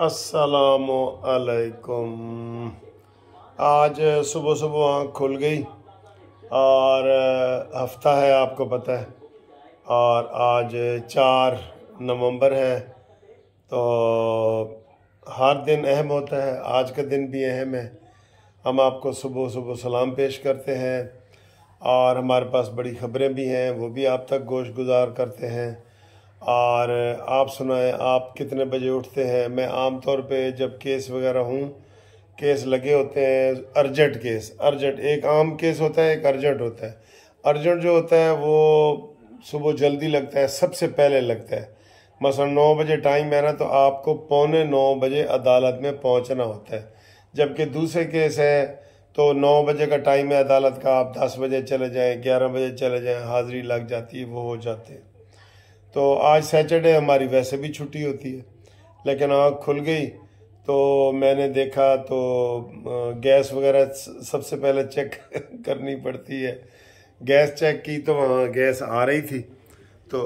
असलकुम आज सुबह सुबह आँख खुल गई और हफ्ता है आपको पता है और आज चार नवंबर है तो हर दिन अहम होता है आज का दिन भी अहम है हम आपको सुबह सुबह सलाम पेश करते हैं और हमारे पास बड़ी ख़बरें भी हैं वो भी आप तक गोश गुजार करते हैं और आप सुनाएं आप कितने बजे उठते हैं मैं आमतौर पे जब केस वगैरह हूँ केस लगे होते हैं अर्जेंट केस अर्जेंट एक आम केस होता है एक अर्जेंट होता है अर्जेंट जो होता है वो सुबह जल्दी लगता है सबसे पहले लगता है मसलन नौ बजे टाइम है ना तो आपको पौने नौ बजे अदालत में पहुंचना होता है जबकि दूसरे केस है तो नौ बजे का टाइम है अदालत का आप दस बजे चले जाएं ग्यारह बजे चले जाएं हाज़िरी लग जाती है वो हो जाते हैं तो आज सैटरडे हमारी वैसे भी छुट्टी होती है लेकिन आँख खुल गई तो मैंने देखा तो गैस वगैरह सबसे पहले चेक करनी पड़ती है गैस चेक की तो वहाँ गैस आ रही थी तो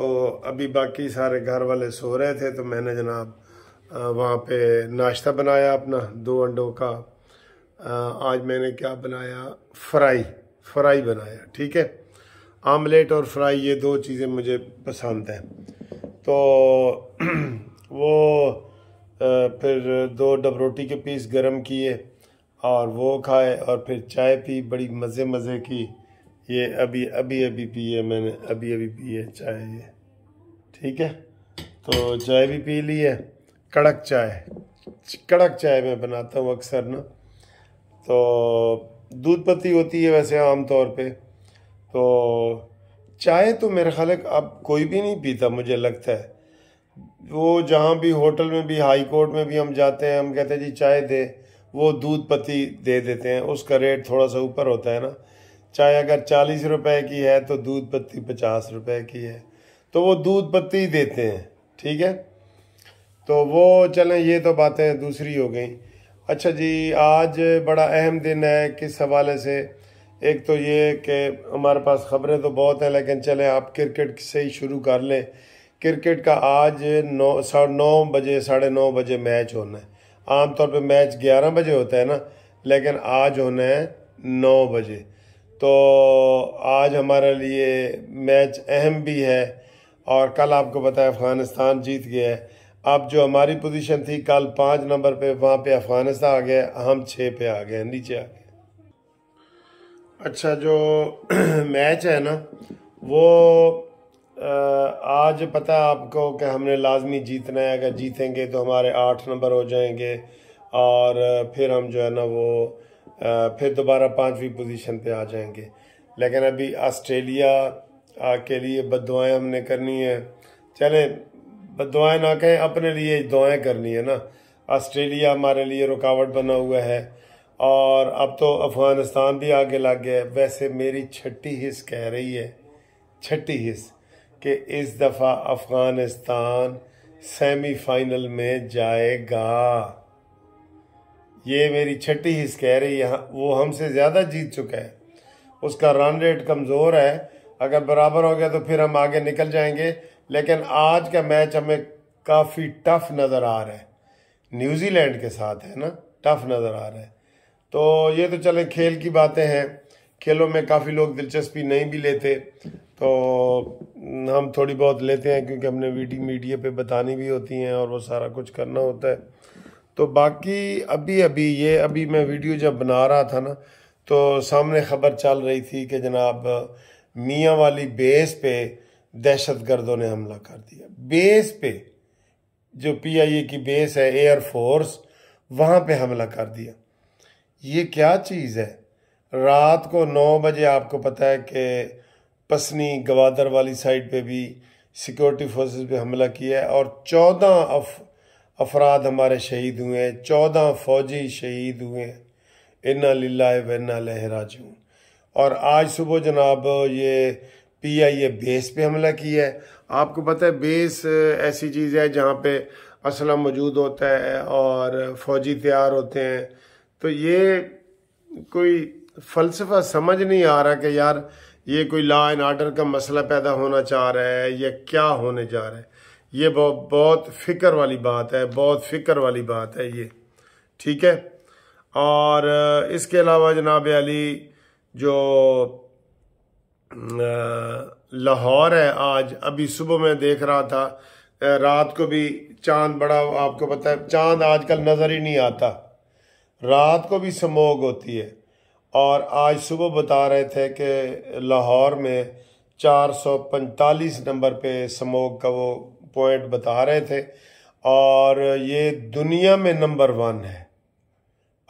अभी बाकी सारे घर वाले सो रहे थे तो मैंने जनाब वहाँ पे नाश्ता बनाया अपना दो अंडों का आज मैंने क्या बनाया फ्राई फ्राई बनाया ठीक है आमलेट और फ्राई ये दो चीज़ें मुझे पसंद हैं तो वो फिर दो डब रोटी के पीस गरम किए और वो खाए और फिर चाय पी बड़ी मज़े मज़े की ये अभी अभी अभी पी है मैंने अभी अभी पी है चाय ये ठीक है तो चाय भी पी ली है कड़क चाय कड़क चाय मैं बनाता हूँ अक्सर ना तो दूध पत्ती होती है वैसे आम तौर पे तो चाय तो मेरे ख्याल अब कोई भी नहीं पीता मुझे लगता है वो जहाँ भी होटल में भी हाई कोर्ट में भी हम जाते हैं हम कहते हैं जी चाय दे वो दूध पत्ती दे देते हैं उसका रेट थोड़ा सा ऊपर होता है ना चाय अगर चालीस रुपए की है तो दूध पत्ती पचास रुपए की है तो वो दूध पत्ती देते हैं ठीक है तो वो चलें ये तो बातें दूसरी हो गई अच्छा जी आज बड़ा अहम दिन है किस हवाले से एक तो ये कि हमारे पास ख़बरें तो बहुत हैं लेकिन चले आप क्रिकेट से ही शुरू कर लें क्रिकेट का आज नौ नौ बजे साढ़े नौ बजे मैच होना है आमतौर पे मैच ग्यारह बजे होता है ना लेकिन आज होना है नौ बजे तो आज हमारे लिए मैच अहम भी है और कल आपको पता है अफ़गानिस्तान जीत गया है अब जो हमारी पोजीशन थी कल पाँच नंबर पे वहाँ पे अफ़गानिस्तान आ गया हम छः पे आ गए नीचे आ गए अच्छा जो मैच है ना वो आज पता आपको कि हमने लाजमी जीतना है अगर जीतेंगे तो हमारे आठ नंबर हो जाएंगे और फिर हम जो है ना वो फिर दोबारा पाँचवीं पोजीशन पे आ जाएंगे लेकिन अभी ऑस्ट्रेलिया के लिए बद दुआएँ हमने करनी है चलें बद ना कहें अपने लिए दुआएँ करनी है ना ऑस्ट्रेलिया हमारे लिए रुकावट बना हुआ है और अब तो अफ़गानिस्तान भी आगे लग गया है वैसे मेरी छठी हिस्स कह रही है छठी हिस्स कि इस दफ़ा अफ़गानिस्तान सेमीफाइनल में जाएगा ये मेरी छठी हिस्स कह रही है वो हमसे ज़्यादा जीत चुका है उसका रन रेट कमज़ोर है अगर बराबर हो गया तो फिर हम आगे निकल जाएंगे लेकिन आज का मैच हमें काफ़ी टफ नज़र आ रहा है न्यूजीलैंड के साथ है ना टफ नज़र आ रहा है तो ये तो चले खेल की बातें हैं खेलों में काफ़ी लोग दिलचस्पी नहीं भी लेते तो हम थोड़ी बहुत लेते हैं क्योंकि हमने वीडियो मीडिया पे बतानी भी होती हैं और वो सारा कुछ करना होता है तो बाकी अभी अभी ये अभी मैं वीडियो जब बना रहा था ना तो सामने खबर चल रही थी कि जनाब मियाँ वाली बेस पे दहशत गर्दों ने हमला कर दिया बेस पे जो पी की बेस है एयरफोर्स वहाँ पर हमला कर दिया ये क्या चीज़ है रात को नौ बजे आपको पता है कि पसनी गवादर वाली साइड पे भी सिक्योरिटी फोर्सेस पे हमला किया है और चौदह अफ अफराद हमारे शहीद हुए हैं चौदह फौजी शहीद हुए हैं इन्ना लिल्ला वन्ना लहराजून और आज सुबह जनाब ये पी आई ए बेस पे हमला किया है आपको पता है बेस ऐसी चीज़ है जहाँ पे असला मौजूद होता है और फौजी तैयार होते हैं तो ये कोई फलसफा समझ नहीं आ रहा कि यार ये कोई लॉ एंड आर्डर का मसला पैदा होना चाह रहा है या क्या होने जा रहा है ये बहुत बहुत फिक्र वाली बात है बहुत फिक्र वाली बात है ये ठीक है और इसके अलावा जनाब अली जो लाहौर है आज अभी सुबह में देख रहा था रात को भी चांद बड़ा आपको पता है चांद आजकल नज़र ही नहीं आता रात को भी स्मोग होती है और आज सुबह बता रहे थे कि लाहौर में 445 नंबर पे स्मोग का वो पॉइंट बता रहे थे और ये दुनिया में नंबर वन है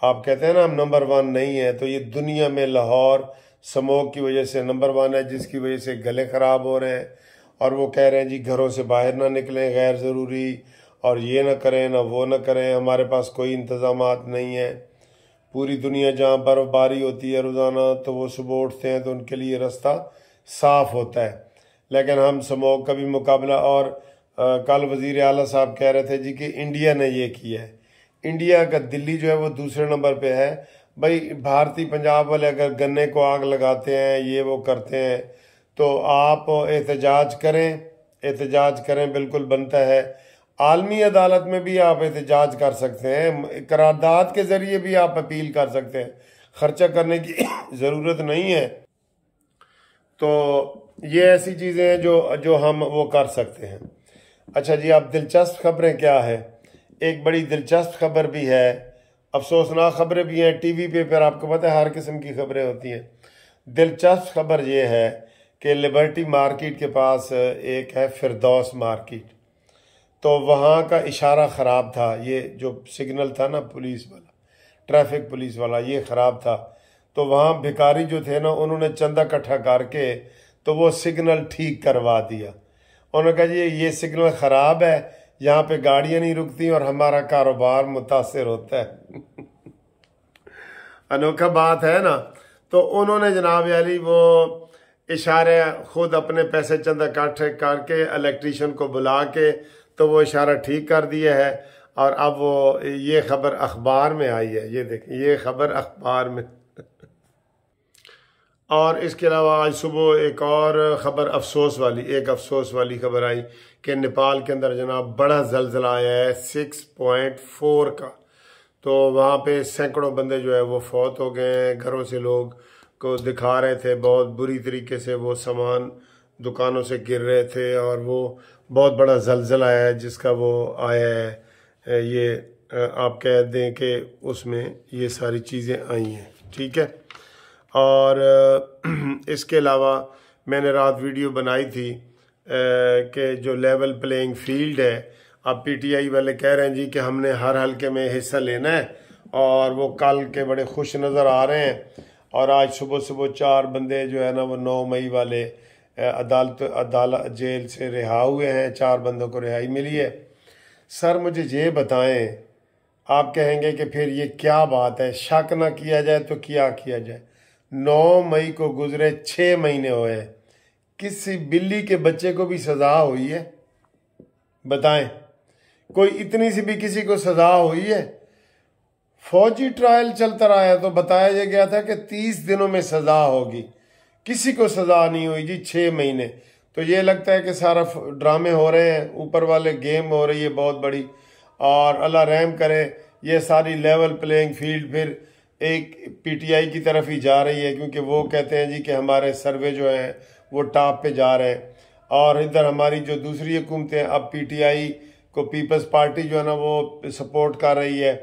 आप कहते हैं ना हम नंबर वन नहीं है तो ये दुनिया में लाहौर समोग की वजह से नंबर वन है जिसकी वजह से गले ख़राब हो रहे हैं और वो कह रहे हैं जी घरों से बाहर ना निकलें गैर ज़रूरी और ये ना करें न वो न करें हमारे पास कोई इंतज़ाम नहीं है पूरी दुनिया जहाँ बर्फ़बारी होती है रोज़ाना तो वो सुबह उठते हैं तो उनके लिए रास्ता साफ़ होता है लेकिन हम समोग का भी मुकाबला और आ, कल वज़ी अल साहब कह रहे थे जी कि इंडिया ने ये किया है इंडिया का दिल्ली जो है वो दूसरे नंबर पे है भाई भारतीय पंजाब वाले अगर गन्ने को आग लगाते हैं ये वो करते हैं तो आप एहतजाज करें एहतजाज करें बिल्कुल बनता है आलमी अदालत में भी आप एहतजाज कर सकते हैं करारदाद के ज़रिए भी आप अपील कर सकते हैं खर्चा करने की ज़रूरत नहीं है तो ये ऐसी चीज़ें हैं जो जो हम वो कर सकते हैं अच्छा जी आप दिलचस्प खबरें क्या है एक बड़ी दिलचस्प खबर भी है अफसोसनाक खबरें भी हैं टीवी पे पर आपको पता है हर किस्म की खबरें होती हैं दिलचस्प खबर ये है कि लिबर्टी मार्केट के पास एक है फिरदौस मार्केट तो वहाँ का इशारा ख़राब था ये जो सिग्नल था ना पुलिस वाला ट्रैफिक पुलिस वाला ये ख़राब था तो वहाँ भिकारी जो थे ना उन्होंने चंदा इकट्ठा करके तो वो सिग्नल ठीक करवा दिया उन्होंने कहा ये ये सिग्नल ख़राब है यहाँ पे गाड़ियाँ नहीं रुकती और हमारा कारोबार मुतासर होता है अनोखा बात है ना तो उन्होंने जनाब यारी वो इशारे खुद अपने पैसे चंदा इकट्ठे करके इलेक्ट्रीशियन को बुला के तो वो इशारा ठीक कर दिया है और अब वो ये खबर अखबार में आई है ये देखें ये खबर अखबार में और इसके अलावा आज सुबह एक और ख़बर अफसोस वाली एक अफसोस वाली खबर आई कि नेपाल के अंदर जनाब बड़ा जलजला आया है सिक्स पॉइंट फोर का तो वहाँ पे सैकड़ों बंदे जो है वो फौत हो गए हैं घरों से लोग को दिखा रहे थे बहुत बुरी तरीके से वो सामान दुकानों से गिर रहे थे और वो बहुत बड़ा जलजला आया है जिसका वो आया है ये आप कह दें कि उसमें ये सारी चीज़ें आई हैं ठीक है और इसके अलावा मैंने रात वीडियो बनाई थी कि जो लेवल प्लेइंग फील्ड है अब पीटीआई वाले कह रहे हैं जी कि हमने हर हलके में हिस्सा लेना है और वो कल के बड़े खुश नज़र आ रहे हैं और आज सुबह सुबह चार बंदे जो है ना वो नौ मई वाले अदालत अदालत जेल से रिहा हुए हैं चार बंदों को रिहाई मिली है सर मुझे ये बताएं आप कहेंगे कि फिर ये क्या बात है शक ना किया जाए तो क्या किया जाए नौ मई को गुजरे छः महीने हुए हैं किसी बिल्ली के बच्चे को भी सज़ा हुई है बताएं कोई इतनी सी भी किसी को सज़ा हुई है फौजी ट्रायल चलता रहा है तो बताया गया था कि तीस दिनों में सज़ा होगी किसी को सजा नहीं हुई जी छः महीने तो ये लगता है कि सारा ड्रामे हो रहे हैं ऊपर वाले गेम हो रही है बहुत बड़ी और अल्लाह रहम करे ये सारी लेवल प्लेइंग फील्ड फिर एक पीटीआई की तरफ ही जा रही है क्योंकि वो कहते हैं जी कि हमारे सर्वे जो हैं वो टॉप पे जा रहे हैं और इधर हमारी जो दूसरी हुकूमतें अब पीटीआई को पीपल्स पार्टी जो है ना वो सपोर्ट कर रही है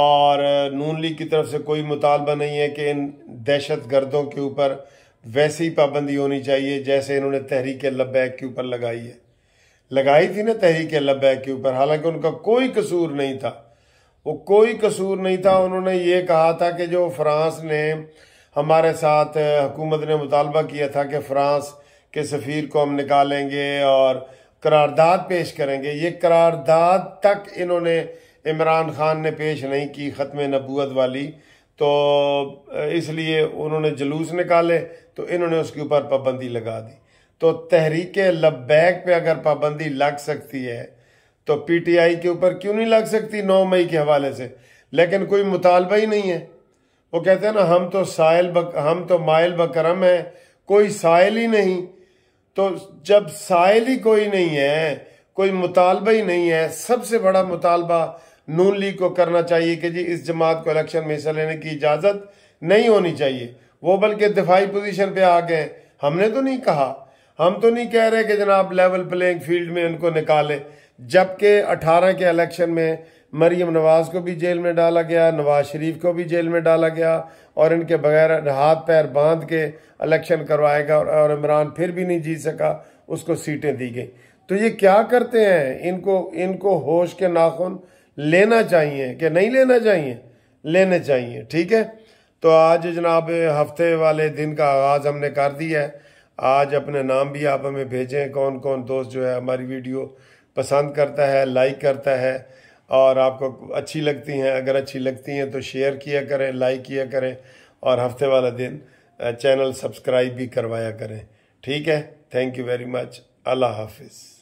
और नून लीग की तरफ से कोई मुतालबा नहीं है कि इन दहशत गर्दों के ऊपर वैसे ही पाबंदी होनी चाहिए जैसे इन्होंने तहरीक लबैक के ऊपर लगाई है लगाई थी ना तहरीक लबैक के ऊपर हालांकि उनका कोई कसूर नहीं था वो कोई कसूर नहीं था उन्होंने ये कहा था कि जो फ्रांस ने हमारे साथ हुकूमत ने मुतालबा किया था कि फ्रांस के सफ़ीर को हम निकालेंगे और करारदाद पेश करेंगे ये करारदाद तक इन्होंने इमरान खान ने पेश नहीं की ख़त्म नबूत वाली तो इसलिए उन्होंने जुलूस निकाले तो इन्होंने उसके ऊपर पाबंदी लगा दी तो तहरीक लबैक पे अगर पाबंदी लग सकती है तो पीटीआई के ऊपर क्यों नहीं लग सकती नौ मई के हवाले से लेकिन कोई मुतालबा ही नहीं है वो कहते हैं ना हम तो साइल बक हम तो मायल बकरम हैं कोई साइल ही नहीं तो जब साइल ही कोई नहीं है कोई मुतालबा ही नहीं है सबसे बड़ा मुतालबा नून लीग को करना चाहिए कि जी इस जमात को इलेक्शन में हिस्सा लेने की इजाज़त नहीं होनी चाहिए वो बल्कि दिफाई पोजीशन पे आ गए हमने तो नहीं कहा हम तो नहीं कह रहे कि जनाब लेवल प्लेइंग फील्ड में उनको निकालें जबकि अठारह के इलेक्शन में मरीम नवाज़ को भी जेल में डाला गया नवाज शरीफ को भी जेल में डाला गया और इनके बगैर हाथ पैर बांध के इलेक्शन करवाएगा और इमरान फिर भी नहीं जीत सका उसको सीटें दी गई तो ये क्या करते हैं इनको इनको होश के नाखुन लेना चाहिए कि नहीं लेना चाहिए लेने चाहिए ठीक है तो आज जनाब हफ्ते वाले दिन का आगाज़ हमने कर दिया है आज अपने नाम भी आप हमें भेजें कौन कौन दोस्त जो है हमारी वीडियो पसंद करता है लाइक करता है और आपको अच्छी लगती हैं अगर अच्छी लगती हैं तो शेयर किया करें लाइक किया करें और हफ्ते वाला दिन चैनल सब्सक्राइब भी करवाया करें ठीक है थैंक यू वेरी मच अल्लाह हाफिज़